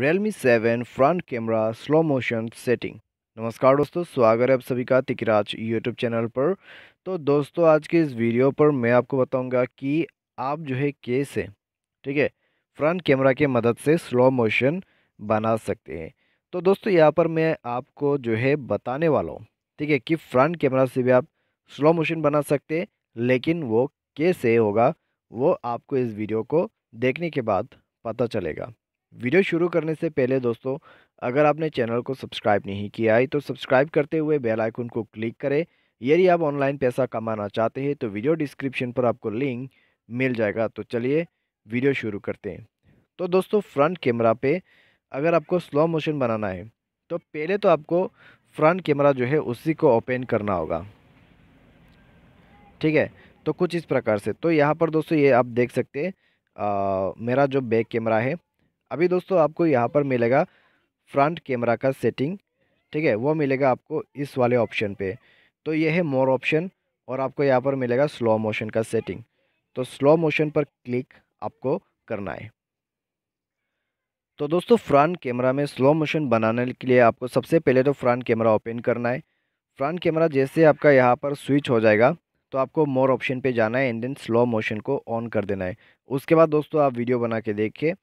Realme 7 front camera slow motion setting नमस्कार दोस्तों स्वागत है आप सभी का तिकराज यूट्यूब चैनल पर तो दोस्तों आज के इस वीडियो पर मैं आपको बताऊंगा कि आप जो है कैसे ठीक है फ्रंट कैमरा के मदद से स्लो मोशन बना सकते हैं तो दोस्तों यहाँ पर मैं आपको जो है बताने वाला हूँ ठीक है कि फ्रंट कैमरा से भी आप स्लो मोशन बना सकते हैं लेकिन वो कैसे होगा वो आपको इस वीडियो को देखने के बाद पता चलेगा वीडियो शुरू करने से पहले दोस्तों अगर आपने चैनल को सब्सक्राइब नहीं किया है तो सब्सक्राइब करते हुए बेल आइकन को क्लिक करें यदि आप ऑनलाइन पैसा कमाना चाहते हैं तो वीडियो डिस्क्रिप्शन पर आपको लिंक मिल जाएगा तो चलिए वीडियो शुरू करते हैं तो दोस्तों फ्रंट कैमरा पे अगर आपको स्लो मोशन बनाना है तो पहले तो आपको फ्रंट कैमरा जो है उसी को ओपन करना होगा ठीक है तो कुछ इस प्रकार से तो यहाँ पर दोस्तों ये आप देख सकते हैं मेरा जो बैक कैमरा है अभी दोस्तों आपको यहाँ पर मिलेगा फ्रंट कैमरा का सेटिंग ठीक है वो मिलेगा आपको इस वाले ऑप्शन पे तो ये है मोर ऑप्शन और आपको यहाँ पर मिलेगा स्लो मोशन का सेटिंग तो स्लो मोशन पर क्लिक आपको करना है तो दोस्तों फ्रंट कैमरा में स्लो मोशन बनाने के लिए आपको सबसे पहले तो फ्रंट कैमरा ओपन करना है फ्रंट कैमरा जैसे आपका यहाँ पर स्विच हो जाएगा तो आपको मोर ऑप्शन पे जाना है एंड देन स्लो मोशन को ऑन कर देना है उसके बाद दोस्तों आप वीडियो बना के देखिए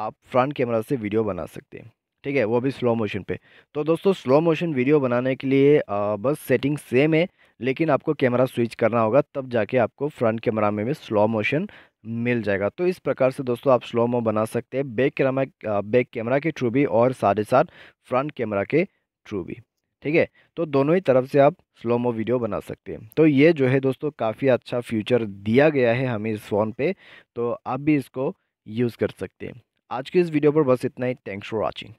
आप फ्रंट कैमरा से वीडियो बना सकते हैं ठीक है वो भी स्लो मोशन पे तो दोस्तों स्लो मोशन वीडियो बनाने के लिए आ, बस सेटिंग सेम है लेकिन आपको कैमरा स्विच करना होगा तब जाके आपको फ्रंट कैमरा में भी स्लो मोशन मिल जाएगा तो इस प्रकार से दोस्तों आप स्लो मो बना सकते हैं बैक कैमरा बैक कैमरा के थ्रू भी और साढ़े साथ फ्रंट कैमरा के थ्रू भी ठीक है तो दोनों ही तरफ से आप स्लो मो वीडियो बना सकते हैं तो ये जो है दोस्तों काफ़ी अच्छा फ्यूचर दिया गया है हमें इस फ़ोन पर तो आप भी इसको यूज़ कर सकते हैं आज के इस वीडियो पर बस इतना ही थैंक्स फॉर वॉचिंग